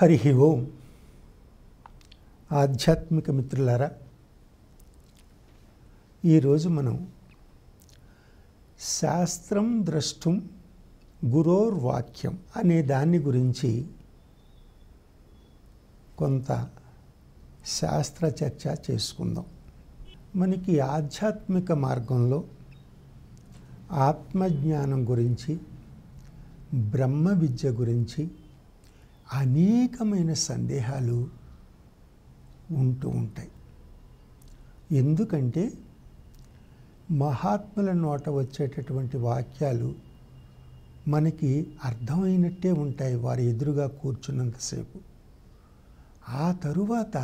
హరి ఓం ఆధ్యాత్మిక మిత్రులారా ఈరోజు మనం శాస్త్రం ద్రష్టం గురోర్వాక్యం అనే దాన్ని గురించి కొంత శాస్త్ర చర్చ చేసుకుందాం మనకి ఆధ్యాత్మిక మార్గంలో ఆత్మజ్ఞానం గురించి బ్రహ్మ విద్య గురించి అనేకమైన సందేహాలు ఉంటూ ఉంటాయి ఎందుకంటే మహాత్ముల నోట వచ్చేటటువంటి వాక్యాలు మనకి అర్థమైనట్టే ఉంటాయి వారి ఎదురుగా కూర్చున్నంతసేపు ఆ తరువాత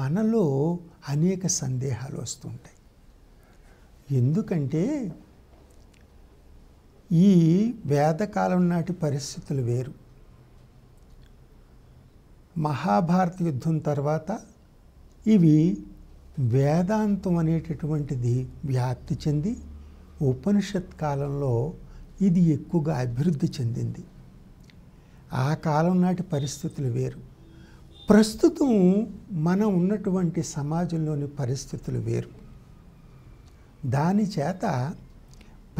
మనలో అనేక సందేహాలు వస్తుంటాయి ఎందుకంటే ఈ వేదకాలం నాటి పరిస్థితులు వేరు మహాభారత యుద్ధం తర్వాత ఇవి వేదాంతం అనేటటువంటిది వ్యాప్తి చెంది ఉపనిషత్ కాలంలో ఇది ఎక్కువగా అభివృద్ధి చెందింది ఆ కాలం నాటి పరిస్థితులు వేరు ప్రస్తుతం మనం ఉన్నటువంటి సమాజంలోని పరిస్థితులు వేరు దాని చేత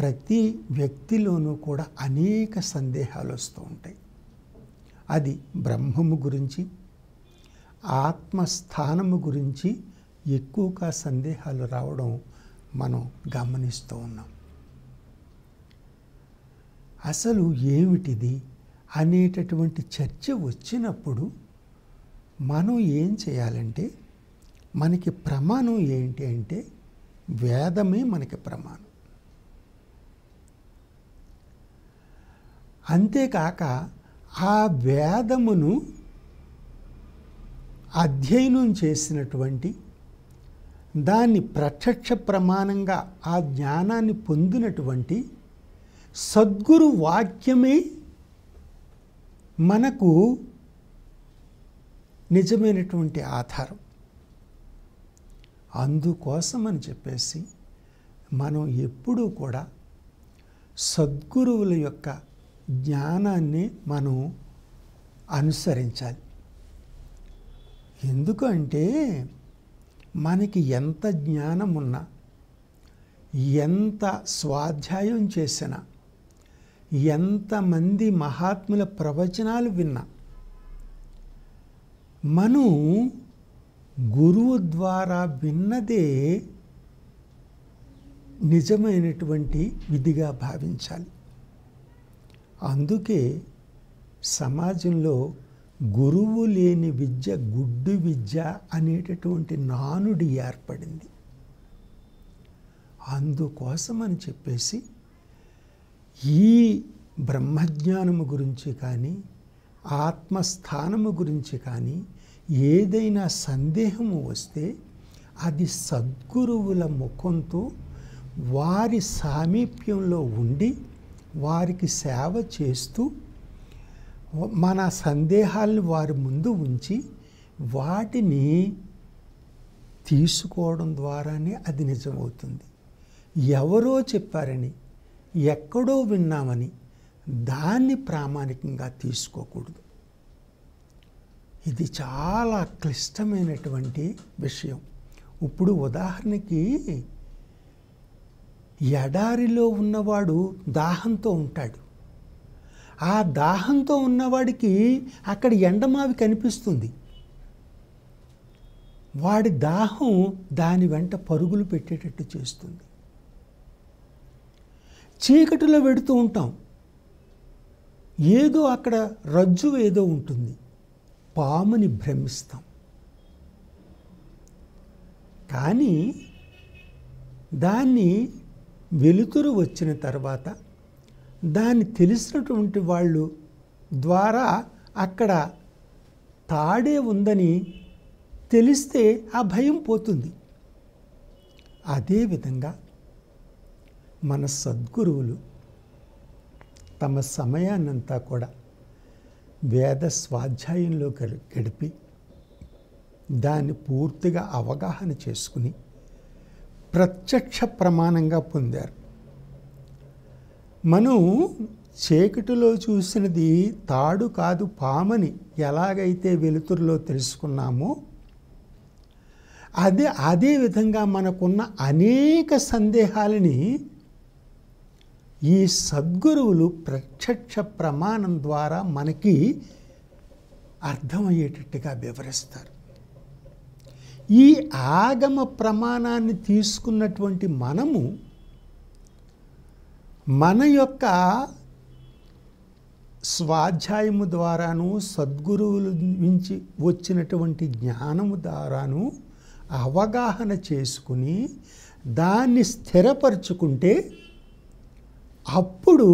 ప్రతి వ్యక్తిలోనూ కూడా అనేక సందేహాలు వస్తూ ఉంటాయి అది బ్రహ్మము గురించి ఆత్మస్థానము గురించి ఎక్కువగా సందేహాలు రావడం మనం గమనిస్తూ ఉన్నాం అసలు ఏమిటిది అనేటటువంటి చర్చ వచ్చినప్పుడు మనం ఏం చేయాలంటే మనకి ప్రమాణం ఏంటి అంటే వేదమే మనకి ప్రమాణం అంతేకాక ఆ వేదమును అధ్యయనం చేసినటువంటి దాన్ని ప్రత్యక్ష ప్రమాణంగా ఆ జ్ఞానాన్ని పొందినటువంటి సద్గురు వాక్యమే మనకు నిజమైనటువంటి ఆధారం అందుకోసం అని చెప్పేసి మనం ఎప్పుడూ కూడా సద్గురువుల యొక్క జ్ఞానాన్ని మనం అనుసరించాలి ఎందుకంటే మనకి ఎంత జ్ఞానం ఉన్నా ఎంత స్వాధ్యాయం చేసినా ఎంతమంది మహాత్ముల ప్రవచనాలు విన్నా మనం గురువు ద్వారా విన్నదే నిజమైనటువంటి విధిగా భావించాలి అందుకే సమాజంలో గురువు లేని విద్య గుడ్డు విద్య అనేటటువంటి నానుడి ఏర్పడింది అందుకోసమని చెప్పేసి ఈ బ్రహ్మజ్ఞానము గురించి కానీ ఆత్మస్థానము గురించి కానీ ఏదైనా సందేహము వస్తే అది సద్గురువుల ముఖంతో వారి సామీప్యంలో ఉండి వారికి సేవ చేస్తూ మన సందేహాలను వారి ముందు ఉంచి వాటిని తీసుకోవడం ద్వారానే అది నిజమవుతుంది ఎవరో చెప్పారని ఎక్కడో విన్నామని దాన్ని ప్రామాణికంగా తీసుకోకూడదు ఇది చాలా క్లిష్టమైనటువంటి విషయం ఇప్పుడు ఉదాహరణకి ఎడారిలో ఉన్నవాడు దాహంతో ఉంటాడు ఆ దాహంతో ఉన్నవాడికి అక్కడ ఎండమావి కనిపిస్తుంది వాడి దాహం దాని వెంట పరుగులు పెట్టేటట్టు చేస్తుంది చీకటిలో వెడుతూ ఉంటాం ఏదో అక్కడ రజ్జు ఏదో ఉంటుంది పాముని భ్రమిస్తాం కానీ దాన్ని వెలుతురు వచ్చిన తర్వాత దాన్ని తెలిసినటువంటి వాళ్ళు ద్వారా అక్కడ తాడే ఉందని తెలిస్తే ఆ భయం పోతుంది అదేవిధంగా మన సద్గురువులు తమ సమయాన్నంతా కూడా వేద స్వాధ్యాయంలో గడిపి దాన్ని పూర్తిగా అవగాహన చేసుకుని ప్రత్యక్ష ప్రమాణంగా పొందారు మనం చీకటిలో చూసినది తాడు కాదు పామని ఎలాగైతే వెలుతురులో తెలుసుకున్నామో అదే అదే విధంగా మనకున్న అనేక సందేహాలని ఈ సద్గురువులు ప్రత్యక్ష ప్రమాణం ద్వారా మనకి అర్థమయ్యేటట్టుగా వివరిస్తారు ఈ ఆగమ ప్రమాణాన్ని తీసుకున్నటువంటి మనము మన యొక్క స్వాధ్యాయము ద్వారాను సద్గురువుల నుంచి వచ్చినటువంటి జ్ఞానము ద్వారాను అవగాహన చేసుకుని దాన్ని స్థిరపరచుకుంటే అప్పుడు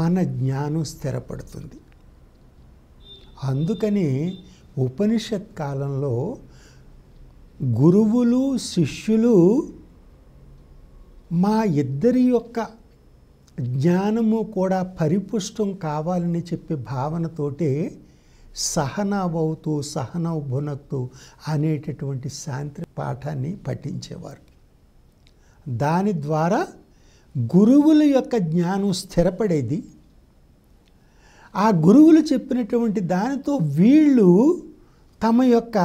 మన జ్ఞానం స్థిరపడుతుంది అందుకని ఉపనిషత్ కాలంలో గురువులు శిష్యులు మా ఇద్దరి యొక్క జ్ఞానము కూడా పరిపుష్టం కావాలని చెప్పే భావనతోటే సహనావవుతూ సహనౌభునక్తూ అనేటటువంటి శాంతి పాఠాన్ని పఠించేవారు దాని ద్వారా గురువుల యొక్క జ్ఞానం స్థిరపడేది ఆ గురువులు చెప్పినటువంటి దానితో వీళ్ళు తమ యొక్క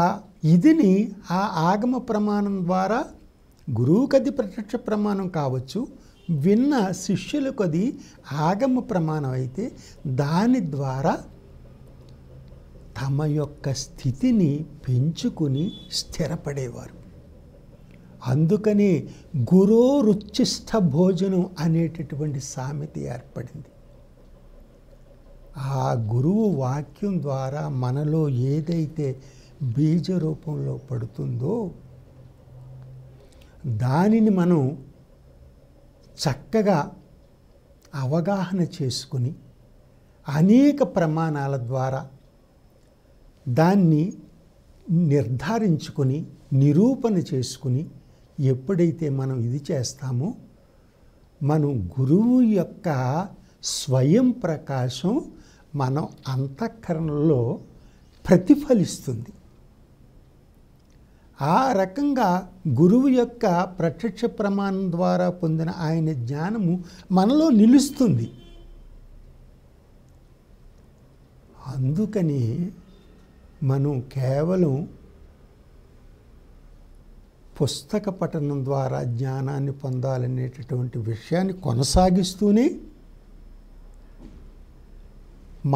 ఇదిని ఆ ఆగమ ప్రమాణం ద్వారా గురువుకది ప్రత్యక్ష ప్రమాణం కావచ్చు విన్న శిష్యులకది ఆగమ ప్రమాణం అయితే దాని ద్వారా తమ యొక్క స్థితిని పెంచుకుని స్థిరపడేవారు అందుకనే గురో రుచిష్ట భోజనం అనేటటువంటి సామెత ఏర్పడింది ఆ గురువు వాక్యం ద్వారా మనలో ఏదైతే బీజ రూపంలో పడుతుందో దానిని మనం చక్కగా అవగాహన చేసుకుని అనేక ప్రమాణాల ద్వారా దాన్ని నిర్ధారించుకొని నిరూపణ చేసుకుని ఎప్పుడైతే మనం ఇది చేస్తామో మనం గురువు యొక్క స్వయం ప్రకాశం మనం అంతఃకరణలో ప్రతిఫలిస్తుంది ఆ రకంగా గురువు యొక్క ప్రత్యక్ష ప్రమాణం ద్వారా పొందిన ఆయన జ్ఞానము మనలో నిలుస్తుంది అందుకని మనం కేవలం పుస్తక పఠనం ద్వారా జ్ఞానాన్ని పొందాలనేటటువంటి విషయాన్ని కొనసాగిస్తూనే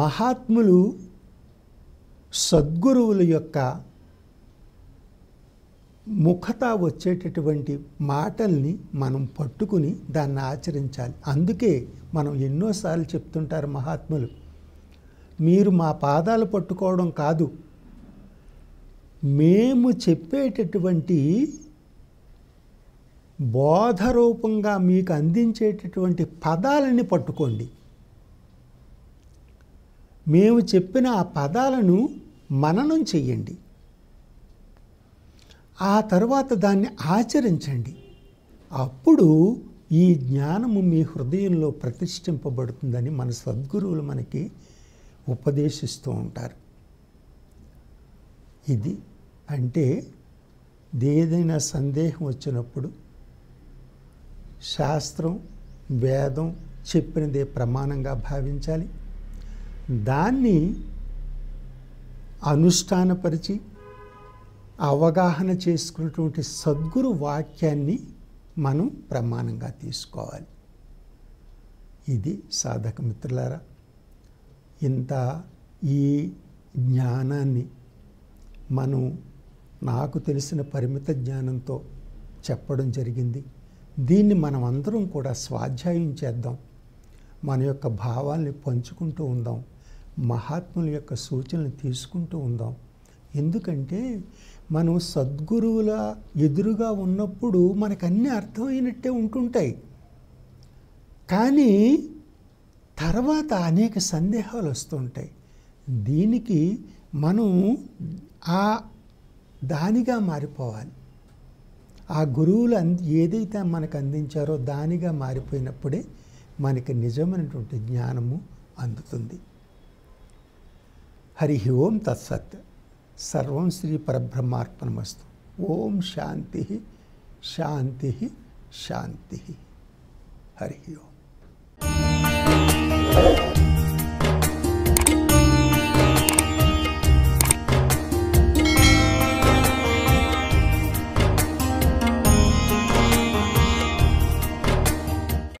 మహాత్ములు సద్గురువుల యొక్క ముఖత వచ్చేటటువంటి మాటల్ని మనం పట్టుకుని దాన్ని ఆచరించాలి అందుకే మనం ఎన్నోసార్లు చెప్తుంటారు మహాత్ములు మీరు మా పాదాలు పట్టుకోవడం కాదు మేము చెప్పేటటువంటి బోధరూపంగా మీకు అందించేటటువంటి పదాలని పట్టుకోండి మేము చెప్పిన ఆ పదాలను మననం చెయ్యండి ఆ తర్వాత దాన్ని ఆచరించండి అప్పుడు ఈ జ్ఞానము మీ హృదయంలో ప్రతిష్ఠింపబడుతుందని మన సద్గురువులు మనకి ఉపదేశిస్తూ ఉంటారు ఇది అంటే ఏదైనా సందేహం వచ్చినప్పుడు శాస్త్రం వేదం చెప్పినదే ప్రమాణంగా భావించాలి దాన్ని అనుష్ఠానపరిచి అవగాహన చేసుకున్నటువంటి సద్గురు వాక్యాన్ని మనం ప్రమాణంగా తీసుకోవాలి ఇది సాధక మిత్రులారా ఇంత ఈ జ్ఞానాన్ని మనం నాకు తెలిసిన పరిమిత జ్ఞానంతో చెప్పడం జరిగింది దీన్ని మనం అందరం కూడా స్వాధ్యాయం చేద్దాం మన యొక్క భావాల్ని పంచుకుంటూ ఉందాం మహాత్ముల యొక్క సూచనలు తీసుకుంటూ ఉందాం ఎందుకంటే మనం సద్గురువుల ఎదురుగా ఉన్నప్పుడు మనకు అన్నీ అర్థమైనట్టే ఉంటుంటాయి కానీ తర్వాత అనేక సందేహాలు వస్తుంటాయి దీనికి మనం ఆ దానిగా మారిపోవాలి ఆ గురువులు అంది ఏదైతే మనకు అందించారో దానిగా మారిపోయినప్పుడే మనకి నిజమైనటువంటి జ్ఞానము అందుతుంది హరి ఓం తత్సత్ सर्व श्री परब्रह्मापणमस्तु ओम शांति ही शांति ही शांति हरि ओम